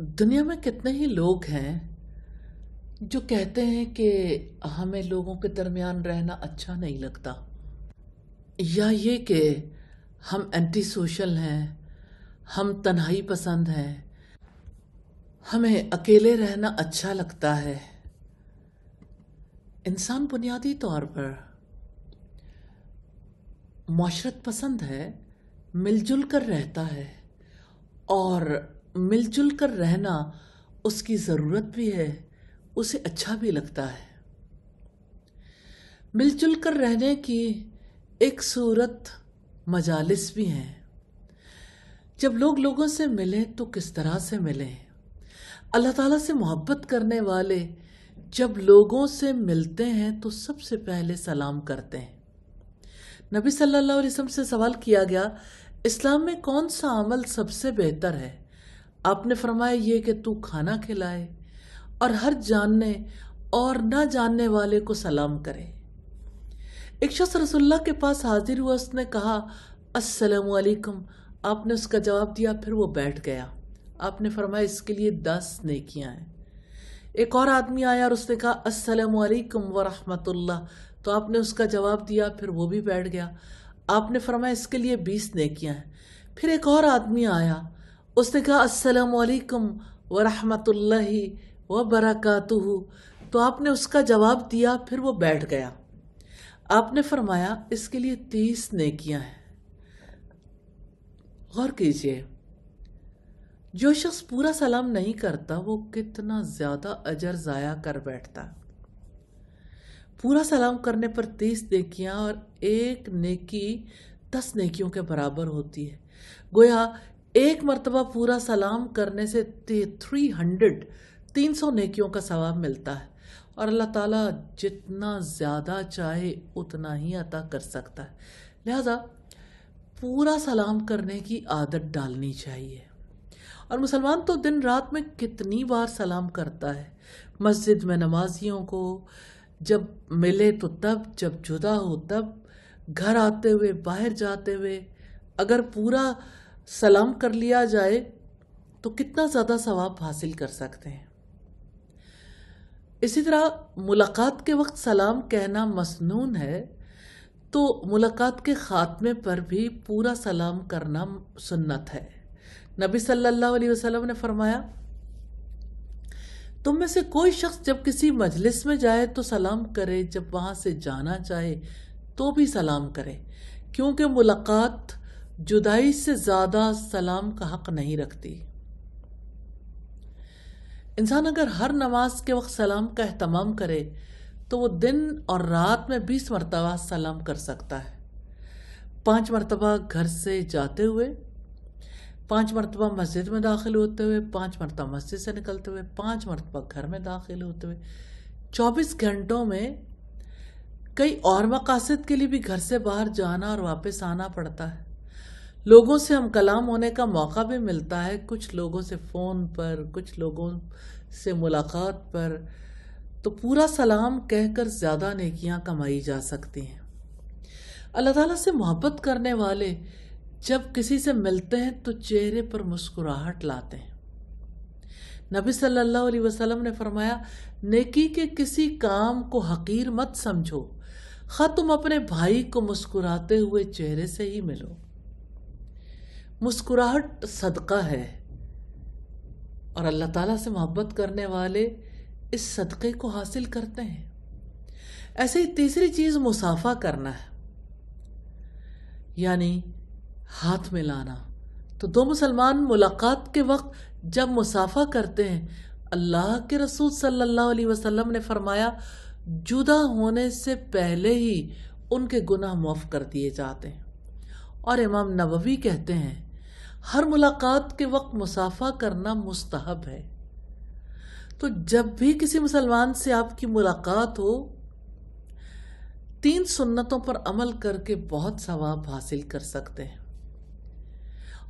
दुनिया में कितने ही लोग हैं जो कहते हैं कि हमें लोगों के दरमियान रहना अच्छा नहीं लगता या ये कि हम एंटी सोशल हैं हम तन्हाई पसंद हैं हमें अकेले रहना अच्छा लगता है इंसान बुनियादी तौर पर माशरत पसंद है मिलजुल कर रहता है और मिलजुल कर रहना उसकी ज़रूरत भी है उसे अच्छा भी लगता है मिलजुल कर रहने की एक सूरत मजालिस भी हैं जब लोग लोगों से मिलें तो किस तरह से मिलें अल्लाह ताला से मोहब्बत करने वाले जब लोगों से मिलते हैं तो सबसे पहले सलाम करते हैं नबी सल्लल्लाहु अलैहि वसल्लम से सवाल किया गया इस्लाम में कौन सा अमल सबसे बेहतर है आपने फरमाया ये कि तू खाना खिलाए और हर जानने और ना जानने वाले को सलाम करे एक शख्स रसुल्ला के पास हाजिर हुआ उसने कहा असलकम आपने उसका जवाब दिया फिर वो बैठ गया आपने फरमाया इसके लिए दस नेकियां हैं एक और आदमी आया और उसने कहा असलकम वरहमतुल्ला तो आपने उसका जवाब दिया फिर वो भी बैठ गया आपने फरमाया इसके लिए बीस नेकियां हैं फिर एक और आदमी आया उसने कहा असलकम वरहमतुल्लि व बरकत तो आपने उसका जवाब दिया फिर वो बैठ गया आपने फरमाया इसके लिए तीस नेकियां हैं गौर कीजिए जो शख्स पूरा सलाम नहीं करता वो कितना ज़्यादा अजर ज़ाया कर बैठता पूरा सलाम करने पर तीस नेकियां और एक नेकी दस नेकियों के बराबर होती है गोया एक मरतबा पूरा सलाम करने से थ्री हंड्रेड तीन सौ नेकियों का सवाब मिलता है और अल्लाह ताला जितना ज़्यादा चाहे उतना ही अता कर सकता है लिहाजा पूरा सलाम करने की आदत डालनी चाहिए और मुसलमान तो दिन रात में कितनी बार सलाम करता है मस्जिद में नमाजियों को जब मिले तो तब जब जुदा हो तब घर आते हुए बाहर जाते हुए अगर पूरा सलाम कर लिया जाए तो कितना ज़्यादा सवाब हासिल कर सकते हैं इसी तरह मुलाकात के वक्त सलाम कहना मसनून है तो मुलाकात के ख़ात्मे पर भी पूरा सलाम करना सुन्नत है नबी सल्लल्लाहु अलैहि वसल्लम ने फरमाया तुम में से कोई शख्स जब किसी मजलिस में जाए तो सलाम करे जब वहाँ से जाना चाहे तो भी सलाम करे क्योंकि मुलाकात जुदाई से ज़्यादा सलाम का हक नहीं रखती इंसान अगर हर नमाज के वक्त सलाम का अहतमाम करे तो वो दिन और रात में बीस मरतबा सलाम कर सकता है पाँच मरतबा घर से जाते हुए पाँच मरतबा मस्जिद में दाखिल होते हुए पाँच मरतबा मस्जिद से निकलते हुए पाँच मरतबा घर में दाखिल होते हुए चौबीस घंटों में कई और मकासद के लिए भी घर से बाहर जाना और वापस आना पड़ता है लोगों से हम कलाम होने का मौका भी मिलता है कुछ लोगों से फ़ोन पर कुछ लोगों से मुलाकात पर तो पूरा सलाम कहकर ज़्यादा नेकियां कमाई जा सकती हैं अल्लाह ताला से मोहब्बत करने वाले जब किसी से मिलते हैं तो चेहरे पर मुस्कुराहट लाते हैं नबी सल्लल्लाहु अलैहि वसल्लम ने फरमाया नेकी के किसी काम को हकीर मत समझो ख़ा तुम अपने भाई को मुस्कुराते हुए चेहरे से ही मिलो मुस्कुराहट सदका है और अल्लाह ताला से मोहब्बत करने वाले इस सदक़े को हासिल करते हैं ऐसे ही तीसरी चीज़ मुसाफा करना है यानी हाथ मिलाना तो दो मुसलमान मुलाकात के वक्त जब मुसाफा करते हैं अल्लाह के रसूल सल्लल्लाहु अलैहि वसल्लम ने फरमाया जुदा होने से पहले ही उनके गुनाह माफ़ कर दिए जाते हैं और इमाम नबवी कहते हैं हर मुलाकात के वक्त मुसाफा करना मुस्तहब है तो जब भी किसी मुसलमान से आपकी मुलाकात हो तीन सुन्नतों पर अमल करके बहुत सवाब हासिल कर सकते हैं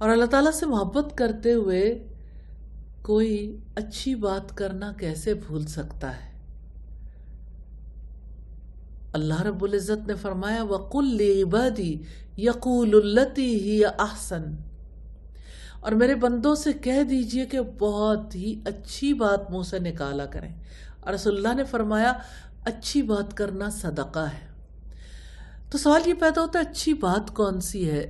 और अल्लाह ताला से मोहब्बत करते हुए कोई अच्छी बात करना कैसे भूल सकता है अल्लाह रब्बुल इज़्ज़त ने फरमाया वकुल इबादी यकूलती ही अहसन और मेरे बंदों से कह दीजिए कि बहुत ही अच्छी बात मुंह से निकाला करें और रसोल्ला ने फरमाया अच्छी बात करना सदका है तो सवाल ये पैदा होता है अच्छी बात कौन सी है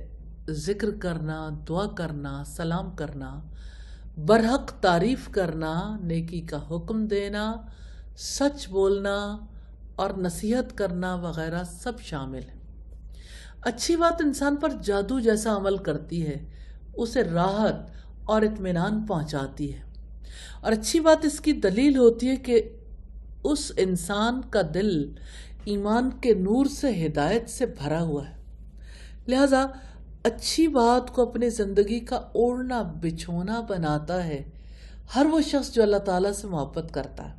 जिक्र करना दुआ करना सलाम करना बरहक तारीफ करना नेकी का हुक्म देना सच बोलना और नसीहत करना वगैरह सब शामिल है अच्छी बात इंसान पर जादू जैसा अमल करती है उसे राहत और इतमान पहुंचाती है और अच्छी बात इसकी दलील होती है कि उस इंसान का दिल ईमान के नूर से हिदायत से भरा हुआ है लिहाजा अच्छी बात को अपनी ज़िंदगी का ओढ़ना बिछोना बनाता है हर वो शख्स जो अल्लाह ताला से मोहब्बत करता है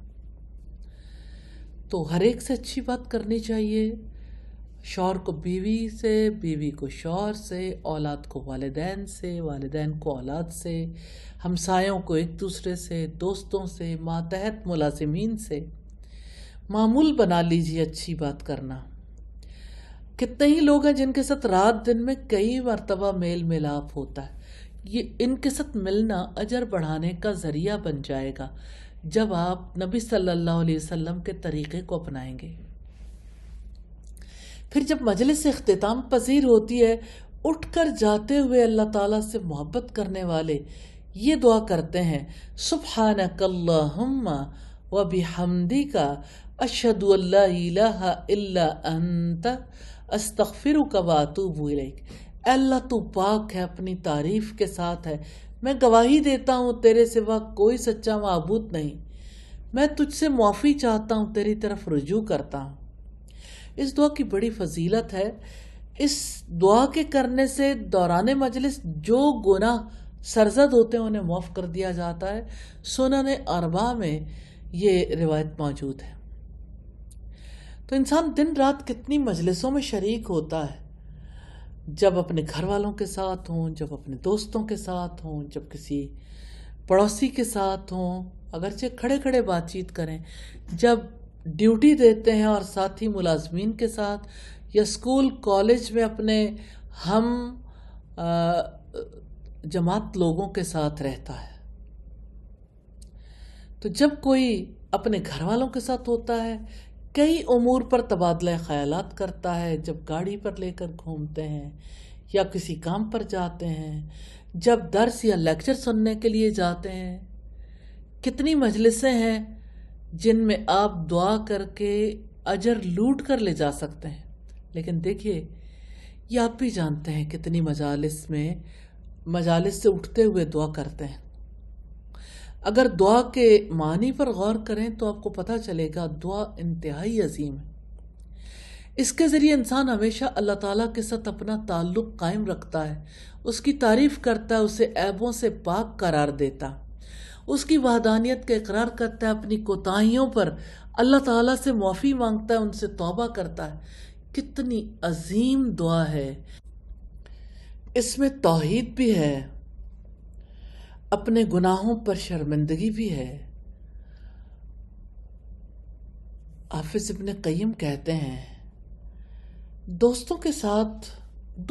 तो हर एक से अच्छी बात करनी चाहिए शौहर को बीवी से बीवी को शौहर से औलाद को वालदेन से वालदेन को औलाद से हमसायों को एक दूसरे से दोस्तों से मातहत मुलाजमीन से मामूल बना लीजिए अच्छी बात करना कितने ही लोग हैं जिनके साथ रात दिन में कई मरतबा मेल मिलाप होता है ये इनके साथ मिलना अजर बढ़ाने का ज़रिया बन जाएगा जब आप नबी सल्लल्लाहु अलैहि वसल्लम के तरीक़े को अपनाएंगे फिर जब मजलिस अख्ताम पजीर होती है उठ कर जाते हुए अल्लाह ताला से मोहब्बत करने वाले ये दुआ करते हैं कल हम व हमदी का अशद अंत अस्तफ़िर वातूब अल्लाह तो पाक है अपनी तारीफ़ के साथ है मैं गवाही देता हूँ तेरे सिवा कोई सच्चा मबूत नहीं मैं तुझसे माफ़ी चाहता हूँ तेरी तरफ रुजू करता हूँ इस दुआ की बड़ी फजीलत है इस दुआ के करने से दौरान मजलिस जो गुनाह सरजद होते हैं उन्हें माफ़ कर दिया जाता है सुनन अरबा में ये रिवायत मौजूद है तो इंसान दिन रात कितनी मजलिसों में शरीक होता है जब अपने घर वालों के साथ हों जब अपने दोस्तों के साथ हों जब किसी पड़ोसी के साथ हों अगरचे खड़े खड़े बातचीत करें जब ड्यूटी देते हैं और साथ ही मुलाजमीन के साथ या स्कूल कॉलेज में अपने हम जमात लोगों के साथ रहता है तो जब कोई अपने घर वालों के साथ होता है कई उमूर पर तबादला ख्याल करता है जब गाड़ी पर लेकर घूमते हैं या किसी काम पर जाते हैं जब दर्स या लेक्चर सुनने के लिए जाते हैं कितनी मजलिसें हैं जिनमें आप दुआ करके अजर लूट कर ले जा सकते हैं लेकिन देखिए ये आप भी जानते हैं कितनी मजालिस में मजालिस से उठते हुए दुआ करते हैं अगर दुआ के मानी पर गौर करें तो आपको पता चलेगा दुआ इंतहाई अजीम है इसके ज़रिए इंसान हमेशा अल्लाह ताला के साथ अपना ताल्लुक़ कायम रखता है उसकी तारीफ़ करता है उसे ऐबों से पाक करार देता है उसकी वहदानियत का इकरार करता है अपनी कोताहियों पर अल्लाह ताला से माफ़ी मांगता है उनसे तौबा करता है कितनी अजीम दुआ है इसमें तोहहीद भी है अपने गुनाहों पर शर्मिंदगी भी है हाफिज इबन कईम कहते हैं दोस्तों के साथ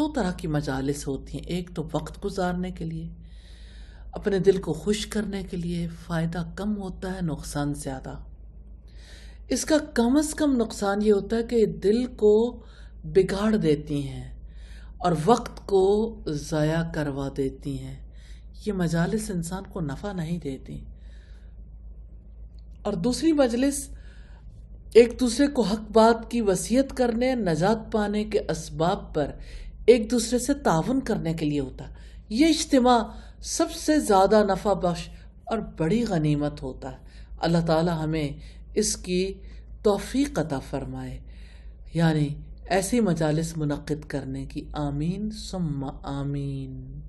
दो तरह की मजालिस होती हैं एक तो वक्त गुजारने के लिए अपने दिल को खुश करने के लिए फ़ायदा कम होता है नुकसान ज़्यादा इसका कम से कम नुकसान ये होता है कि दिल को बिगाड़ देती हैं और वक्त को ज़ाया करवा देती हैं ये मजालस इंसान को नफ़ा नहीं देती और दूसरी मजलिस एक दूसरे को हक बात की वसीयत करने नजात पाने के इसबाब पर एक दूसरे से ताउन करने के लिए होता ये इज्तम सबसे ज़्यादा नफ़ा बख्श और बड़ी गनीमत होता है अल्लाह ताला हमें इसकी तोफ़ी अता फ़रमाए यानी ऐसी मजालस मुनद करने की आमीन सुम्मा आमीन